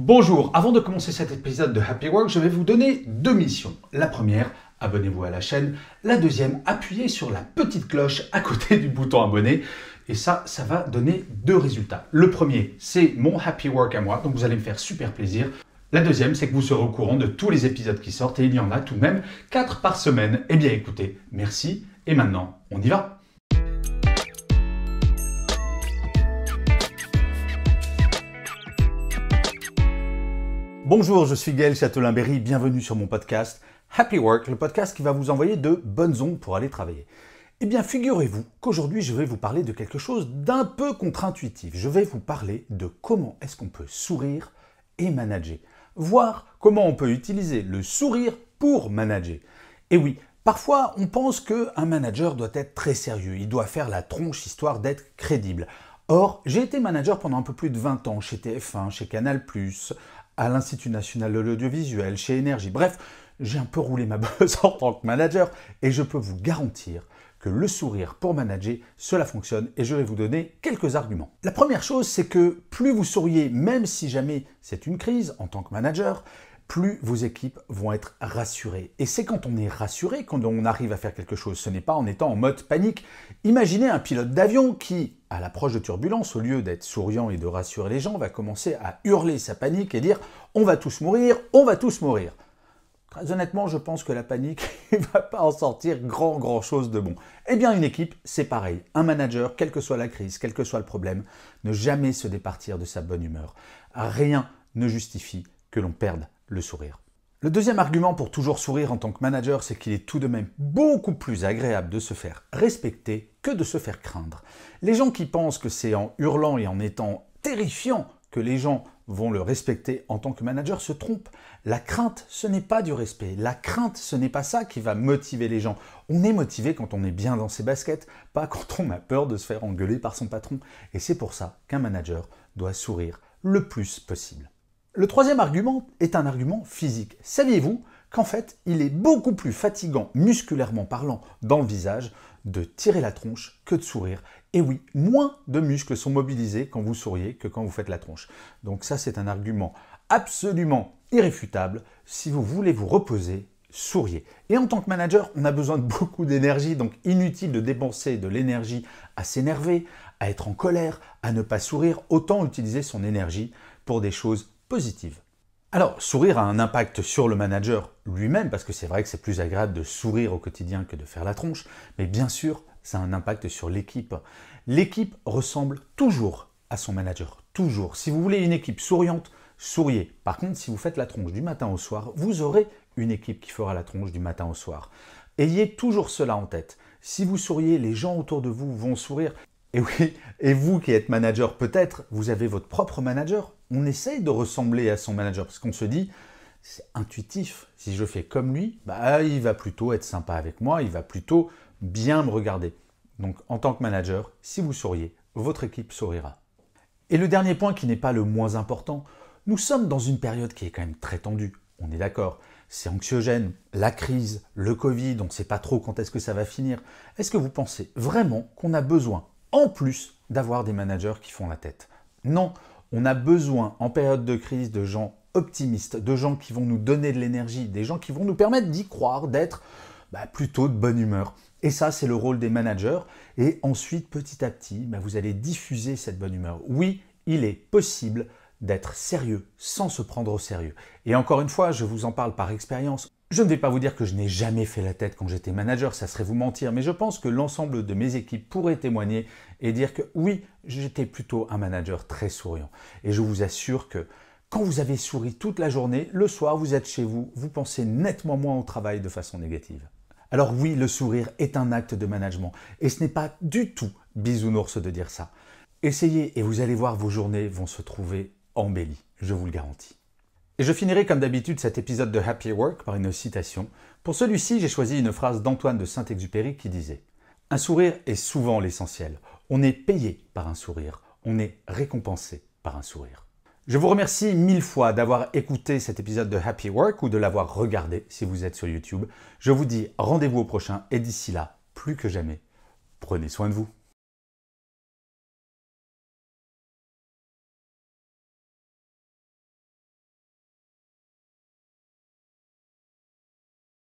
Bonjour, avant de commencer cet épisode de Happy Work, je vais vous donner deux missions. La première, abonnez-vous à la chaîne. La deuxième, appuyez sur la petite cloche à côté du bouton abonné. Et ça, ça va donner deux résultats. Le premier, c'est mon Happy Work à moi, donc vous allez me faire super plaisir. La deuxième, c'est que vous serez au courant de tous les épisodes qui sortent, et il y en a tout de même quatre par semaine. Eh bien écoutez, merci, et maintenant, on y va Bonjour, je suis Gaël Châtelain-Berry, bienvenue sur mon podcast Happy Work, le podcast qui va vous envoyer de bonnes ondes pour aller travailler. Eh bien, figurez-vous qu'aujourd'hui, je vais vous parler de quelque chose d'un peu contre-intuitif. Je vais vous parler de comment est-ce qu'on peut sourire et manager, voir comment on peut utiliser le sourire pour manager. Et oui, parfois, on pense qu'un manager doit être très sérieux, il doit faire la tronche histoire d'être crédible. Or, j'ai été manager pendant un peu plus de 20 ans chez TF1, chez Canal+, à l'Institut national de l'audiovisuel, chez Énergie. Bref, j'ai un peu roulé ma bosse en tant que manager et je peux vous garantir que le sourire pour manager, cela fonctionne et je vais vous donner quelques arguments. La première chose, c'est que plus vous souriez, même si jamais c'est une crise en tant que manager, plus vos équipes vont être rassurées. Et c'est quand on est rassuré quand on arrive à faire quelque chose, ce n'est pas en étant en mode panique. Imaginez un pilote d'avion qui, à l'approche de turbulence, au lieu d'être souriant et de rassurer les gens, va commencer à hurler sa panique et dire ⁇ On va tous mourir, on va tous mourir !⁇ Très honnêtement, je pense que la panique ne va pas en sortir grand grand chose de bon. Eh bien, une équipe, c'est pareil. Un manager, quelle que soit la crise, quel que soit le problème, ne jamais se départir de sa bonne humeur. Rien ne justifie que l'on perde le sourire. Le deuxième argument pour toujours sourire en tant que manager, c'est qu'il est tout de même beaucoup plus agréable de se faire respecter que de se faire craindre. Les gens qui pensent que c'est en hurlant et en étant terrifiant que les gens vont le respecter en tant que manager se trompent. La crainte, ce n'est pas du respect. La crainte, ce n'est pas ça qui va motiver les gens. On est motivé quand on est bien dans ses baskets, pas quand on a peur de se faire engueuler par son patron. Et c'est pour ça qu'un manager doit sourire le plus possible. Le troisième argument est un argument physique. Saviez-vous qu'en fait, il est beaucoup plus fatigant musculairement parlant dans le visage de tirer la tronche que de sourire. Et oui, moins de muscles sont mobilisés quand vous souriez que quand vous faites la tronche. Donc ça, c'est un argument absolument irréfutable. Si vous voulez vous reposer, souriez. Et en tant que manager, on a besoin de beaucoup d'énergie, donc inutile de dépenser de l'énergie à s'énerver, à être en colère, à ne pas sourire. Autant utiliser son énergie pour des choses positive. Alors, sourire a un impact sur le manager lui-même, parce que c'est vrai que c'est plus agréable de sourire au quotidien que de faire la tronche, mais bien sûr, ça a un impact sur l'équipe. L'équipe ressemble toujours à son manager, toujours. Si vous voulez une équipe souriante, souriez. Par contre, si vous faites la tronche du matin au soir, vous aurez une équipe qui fera la tronche du matin au soir. Ayez toujours cela en tête. Si vous souriez, les gens autour de vous vont sourire. Et oui, et vous qui êtes manager peut-être, vous avez votre propre manager, on essaye de ressembler à son manager parce qu'on se dit, c'est intuitif. Si je fais comme lui, bah, il va plutôt être sympa avec moi, il va plutôt bien me regarder. Donc en tant que manager, si vous souriez, votre équipe sourira. Et le dernier point qui n'est pas le moins important, nous sommes dans une période qui est quand même très tendue, on est d'accord. C'est anxiogène, la crise, le Covid, on ne sait pas trop quand est-ce que ça va finir. Est-ce que vous pensez vraiment qu'on a besoin, en plus, d'avoir des managers qui font la tête Non, on a besoin en période de crise de gens optimistes, de gens qui vont nous donner de l'énergie, des gens qui vont nous permettre d'y croire, d'être bah, plutôt de bonne humeur. Et ça, c'est le rôle des managers. Et ensuite, petit à petit, bah, vous allez diffuser cette bonne humeur. Oui, il est possible d'être sérieux sans se prendre au sérieux. Et encore une fois, je vous en parle par expérience. Je ne vais pas vous dire que je n'ai jamais fait la tête quand j'étais manager, ça serait vous mentir, mais je pense que l'ensemble de mes équipes pourraient témoigner et dire que oui, j'étais plutôt un manager très souriant. Et je vous assure que quand vous avez souri toute la journée, le soir, vous êtes chez vous, vous pensez nettement moins au travail de façon négative. Alors oui, le sourire est un acte de management, et ce n'est pas du tout bisounours de dire ça. Essayez et vous allez voir, vos journées vont se trouver embellies, je vous le garantis. Et je finirai comme d'habitude cet épisode de Happy Work par une citation. Pour celui-ci, j'ai choisi une phrase d'Antoine de Saint-Exupéry qui disait ⁇ Un sourire est souvent l'essentiel. On est payé par un sourire. On est récompensé par un sourire. ⁇ Je vous remercie mille fois d'avoir écouté cet épisode de Happy Work ou de l'avoir regardé si vous êtes sur YouTube. Je vous dis rendez-vous au prochain et d'ici là, plus que jamais, prenez soin de vous.